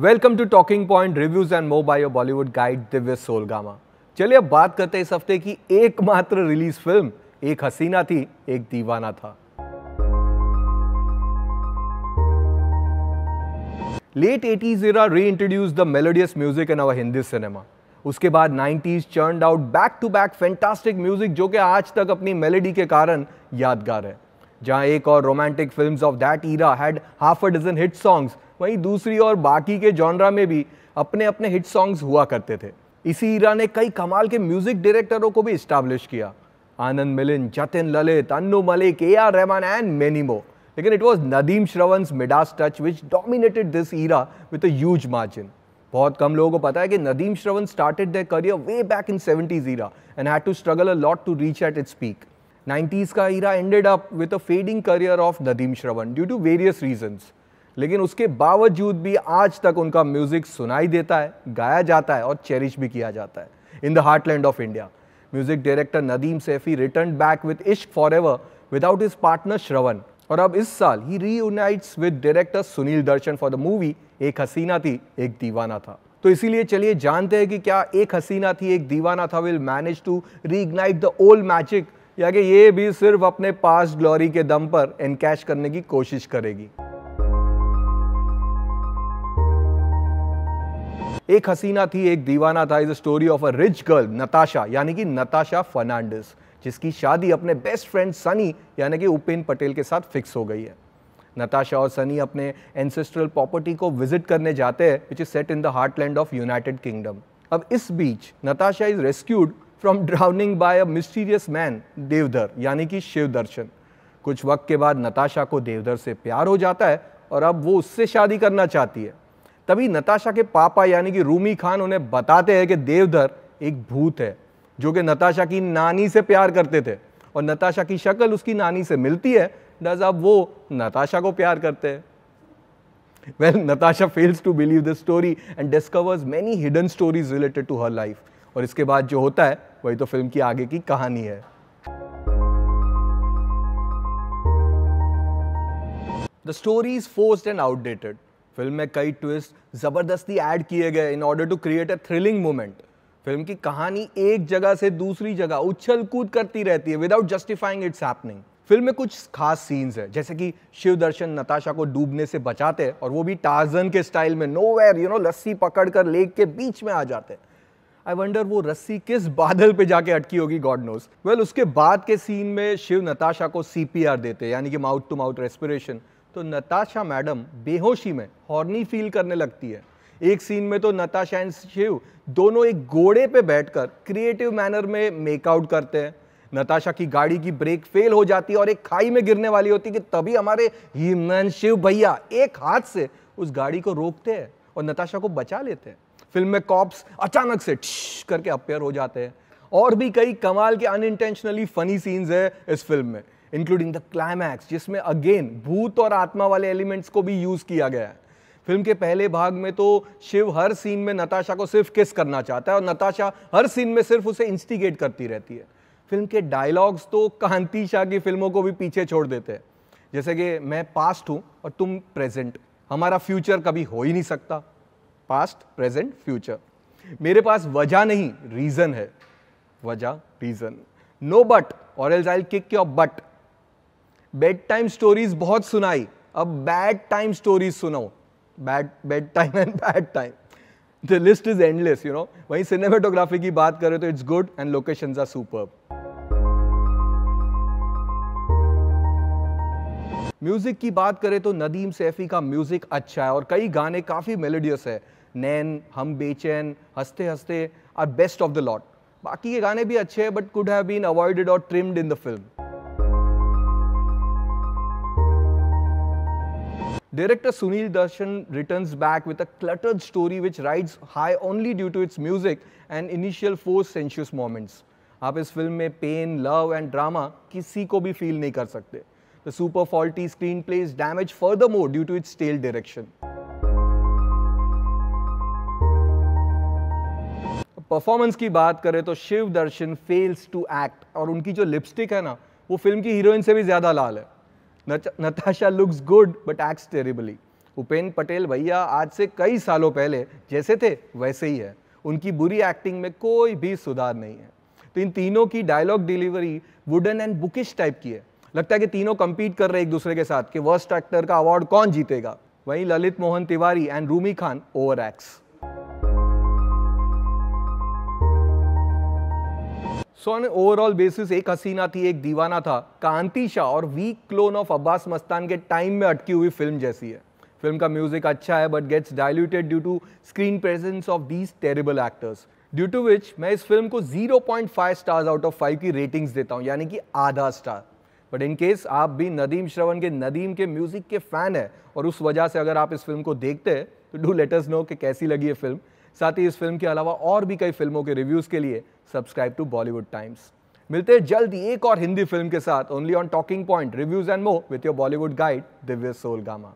Welcome to talking point reviews and mobile by your Bollywood guide Divya Solgama चलिए अब बात करते हैं इस हफ्ते की एकमात्र रिलीज फिल्म एक हसीना थी एक दीवाना था late eighties era reintroduce the melodious music in our Hindi cinema उसके बाद nineties churned out back to back fantastic music जो कि आज तक अपनी melody के कारण यादगार है जहां एक और romantic film of that era had half a dozen hit songs वहीं दूसरी और बाकी के जॉनरा में भी अपने अपने हिट सॉन्ग्स हुआ करते थे इसी ईरा ने कई कमाल के म्यूजिक डायरेक्टरों को भी इस्टेब्लिश किया Anand Milind Jatin Lalit Annu Malik A R Rahman and many more लेकिन it was Nadeem Shravan's Midas touch which dominated this era with a huge margin बहुत कम लोगों को पता है कि Nadeem Shravan started the career way back in seventies era and had to struggle a lot to reach at its peak nineties का era ended up with a fading career of Nadeem Shravan due to various reasons लेकिन उसके बावजूद भी आज तक उनका music सुनाई देता है गाया जाता है और चेरिश भी किया जाता है in the heartland of India music director Nadeem Saifi return back with Ishq forever without his partner Shravan और अब इस साल ही reunites with director Sunil Darshan for the movie Ek Haseena Thi Ek Deewana था तो इसीलिए चलिए जानते हैं कि क्या एक Haseena Thi Ek Deewana Tha will manage to reignite the old magic या कि ये भी सिर्फ अपने पास ग्लोरी के दम पर इनकैश करने की कोशिश करेगी एक Haseena Thi Ek Deewana Tha is a story of a rich girl Natasha यानी कि नताशा फर्नांडिस जिसकी शादी अपने बेस्ट फ्रेंड सनी यानी कि उपेन पटेल के साथ फिक्स हो गई है नताशा और सनी अपने एंसेस्ट्रल प्रॉपर्टी को विजिट करने जाते हैं which is set in the heartland of United Kingdom अब इस बीच Natasha is rescued from drowning by a mysterious man Devdhar यानी कि शिव दर्शन कुछ वक्त के बाद नताशा को देवधर से प्यार हो जाता है और अब वो उससे शादी करना चाहती है तभी नताशा के पापा यानी कि रूमी खान उन्हें बताते हैं कि देवधर एक भूत है जो कि नताशा की नानी से प्यार करते थे और नताशा की शक्ल उसकी नानी से मिलती है डज अब वो नताशा को प्यार करते हैं well Natasha fails to believe the story and discovers many hidden stories related to her life और इसके बाद जो होता है वही तो फिल्म की आगे की कहानी है the story is forced and outdated film में कई ट्विस्ट जबरदस्ती ऐड किए गए in order to create a thrilling moment film की कहानी एक जगह से दूसरी जगह उछल कूद करती रहती है without justifying its happening film में कुछ खास सीन्स है जैसे कि शिव दर्शन नताशा को डूबने से बचाते हैं और वो भी टार्जन के स्टाइल में नो वेयर यू नो लस्सी पकड़ कर लेक के बीच में आ जाते हैं आई वंडर वो रस्सी किस बादल पे जाके अटकी होगी गॉड नोस वेल उसके बाद के सीन में शिव नताशा को सीपीआर देते हैं यानी कि माउथ टू माउथ रेस्पिरेशन तो नताशा मैडम बेहोशी में हॉर्नी फील करने लगती है एक सीन में तो नताशा एंड शिव दोनों एक घोड़े पे बैठकर क्रिएटिव मैनर में मेकआउट करते हैं नताशा की गाड़ी की ब्रेक फेल हो जाती है और एक खाई में गिरने वाली होती है कि तभी हमारे हिमन शिव भैया एक हाथ से उस गाड़ी को रोकते हैं और नताशा को बचा लेते हैं फिल्म में कॉप्स अचानक से करके अपेयर हो जाते हैं और भी कई कमाल के अनइंटेंशनली फनी सीन्स है इस फिल्म में इंक्लूडिंग द क्लाइमैक्स जिसमें अगेन भूत और आत्मा वाले एलिमेंट्स को भी यूज किया गया है फिल्म के पहले भाग में तो शिव हर सीन में नताशा को सिर्फ किस करना चाहता है और नताशा हर सीन में सिर्फ उसे इंस्टिगेट करती रहती है फिल्म के डायलॉग्स तो कांति शाह की फिल्मों को भी पीछे छोड़ देते हैं जैसे कि मैं पास्ट हूँ और तुम प्रेजेंट हमारा फ्यूचर कभी हो ही नहीं सकता पास्ट प्रेजेंट फ्यूचर मेरे पास वजह नहीं रीज़न है वजह रीज़न नो बट और else I kick your butt bed time stories बहुत सुनाई अब बैड टाइम स्टोरीज सुनाओ bad bed time and bad time the list is endless you know वही सिनेमेटोग्राफी की बात करें तो it's good and location are super music की बात करें तो नदीम सैफी का म्यूजिक अच्छा है और कई गाने काफ़ी मेलोडियस है नैन हम बेचैन हंसते हंसते are best of the lot बाकी के गाने भी अच्छे हैं but could have been avoided और trimmed in the film Director Sunil Darshan returns back with a cluttered story which rides high only due to its music and initial four sensuous moments. आप इस फिल्म में pen love and drama किसी को भी feel नहीं कर सकते the super faulty screenplay is damage furthermore due to its stale direction performance की बात करें तो Shiv Darshan fails to act और उनकी जो लिपस्टिक है ना वो फिल्म की हीरोइन से भी ज़्यादा लाल है Natasha looks good but acts terribly Upen Patel भैया आज से कई सालों पहले जैसे थे वैसे ही है उनकी बुरी एक्टिंग में कोई भी सुधार नहीं है तो इन तीनों की dialogue delivery wooden and bookish type की है लगता है कि तीनों कंपीट कर रहे एक दूसरे के साथ कि वर्स्ट एक्टर का अवार्ड कौन जीतेगा वहीं Lalit Mohan Tiwari and Rumi Khan overacts so on overall basis Ek Haseena Thi Ek Deewana Tha Kanti Shah और weak clone of Abbas Mastan के टाइम में अटकी हुई फिल्म जैसी है फिल्म का म्यूजिक अच्छा है but gets diluted due to screen presence of these terrible actors due to which मैं इस फिल्म को 0.5 स्टार्स आउट ऑफ फाइव की रेटिंग्स देता हूँ यानी कि आधा स्टार बट इन केस आप भी नदीम श्रवण के नदीम के म्यूजिक के फैन है और उस वजह से अगर आप इस फिल्म को देखते हैं तो डू लेटर्स नो कि कैसी लगी ये फिल्म साथ ही इस फिल्म के अलावा और भी कई फिल्मों के रिव्यूज़ के लिए सब्सक्राइब टू बॉलीवुड टाइम्स मिलते हैं जल्द एक और हिंदी फिल्म के साथ only on talking point reviews and more with your Bollywood guide Divya सोलगामा